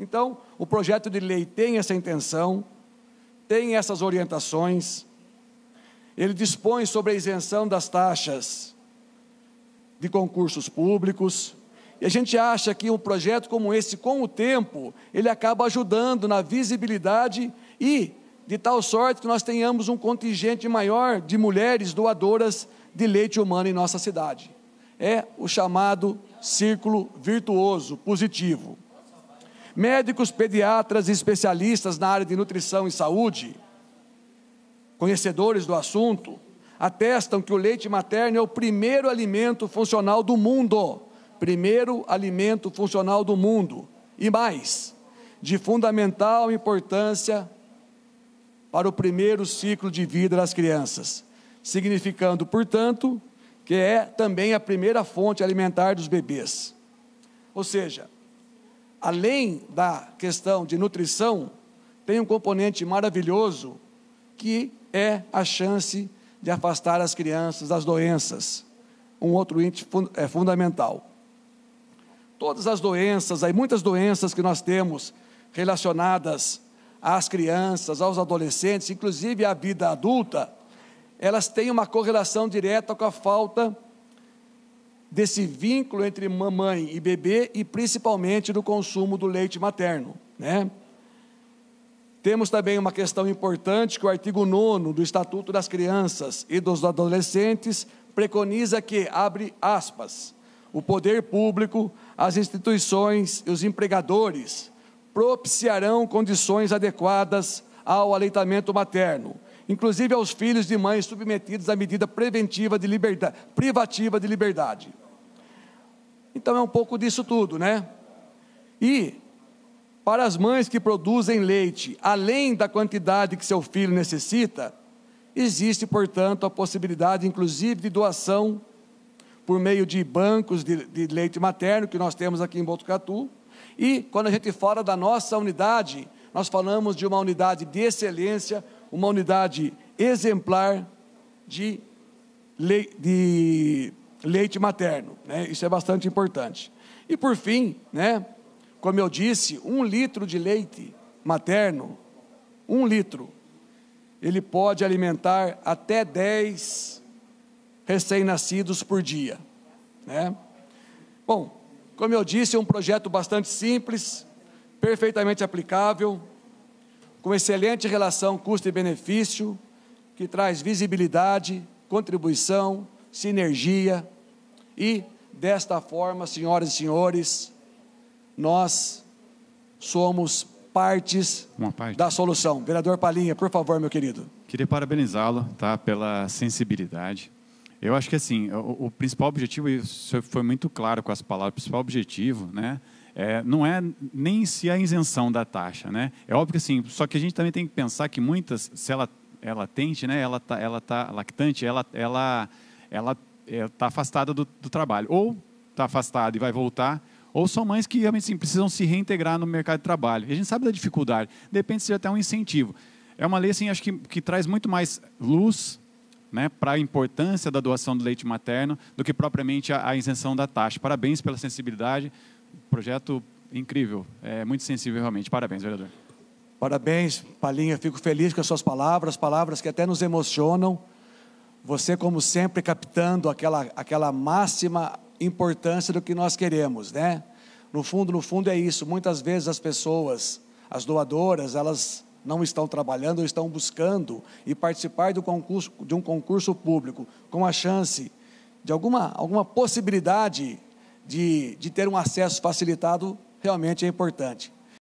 Então, o projeto de lei tem essa intenção, tem essas orientações, ele dispõe sobre a isenção das taxas de concursos públicos, e a gente acha que um projeto como esse, com o tempo, ele acaba ajudando na visibilidade e de tal sorte que nós tenhamos um contingente maior de mulheres doadoras de leite humano em nossa cidade. É o chamado círculo virtuoso, positivo médicos, pediatras e especialistas na área de nutrição e saúde, conhecedores do assunto, atestam que o leite materno é o primeiro alimento funcional do mundo. Primeiro alimento funcional do mundo. E mais, de fundamental importância para o primeiro ciclo de vida das crianças, significando, portanto, que é também a primeira fonte alimentar dos bebês. Ou seja, além da questão de nutrição, tem um componente maravilhoso que é a chance de afastar as crianças das doenças. Um outro índice é fundamental. Todas as doenças, aí muitas doenças que nós temos relacionadas às crianças, aos adolescentes, inclusive à vida adulta, elas têm uma correlação direta com a falta de desse vínculo entre mamãe e bebê e principalmente do consumo do leite materno. Né? Temos também uma questão importante que o artigo 9 do Estatuto das Crianças e dos Adolescentes preconiza que, abre aspas, o poder público, as instituições e os empregadores propiciarão condições adequadas ao aleitamento materno, inclusive aos filhos de mães submetidos à medida preventiva de liberdade, privativa de liberdade. Então é um pouco disso tudo, né? E para as mães que produzem leite, além da quantidade que seu filho necessita, existe, portanto, a possibilidade, inclusive, de doação por meio de bancos de, de leite materno que nós temos aqui em Botucatu. E quando a gente fala da nossa unidade, nós falamos de uma unidade de excelência uma unidade exemplar de, le de leite materno. Né? Isso é bastante importante. E por fim, né, como eu disse, um litro de leite materno, um litro, ele pode alimentar até 10 recém-nascidos por dia. Né? Bom, como eu disse, é um projeto bastante simples, perfeitamente aplicável, com excelente relação custo e benefício, que traz visibilidade, contribuição, sinergia e, desta forma, senhoras e senhores, nós somos partes parte. da solução. Vereador Palinha, por favor, meu querido. Queria parabenizá-lo tá, pela sensibilidade. Eu acho que assim, o, o principal objetivo, e o senhor foi muito claro com as palavras, o principal objetivo né, é, não é nem se a isenção da taxa, né? É óbvio que sim, só que a gente também tem que pensar que muitas, se ela ela tente né? Ela tá, ela tá lactante, ela, ela, ela está é, tá afastada do, do, trabalho, ou está afastada e vai voltar, ou são mães que realmente assim, precisam se reintegrar no mercado de trabalho. E a gente sabe da dificuldade. Depende se já tem um incentivo. É uma lei assim, acho que, que traz muito mais luz né, para a importância da doação do leite materno do que propriamente a, a isenção da taxa. Parabéns pela sensibilidade projeto incrível, é muito sensível realmente. Parabéns, vereador. Parabéns, Palinha. Fico feliz com as suas palavras, palavras que até nos emocionam. Você, como sempre, captando aquela, aquela máxima importância do que nós queremos, né? No fundo, no fundo é isso. Muitas vezes as pessoas, as doadoras, elas não estão trabalhando, ou estão buscando e participar do concurso, de um concurso público com a chance de alguma, alguma possibilidade de, de ter um acesso facilitado realmente é importante.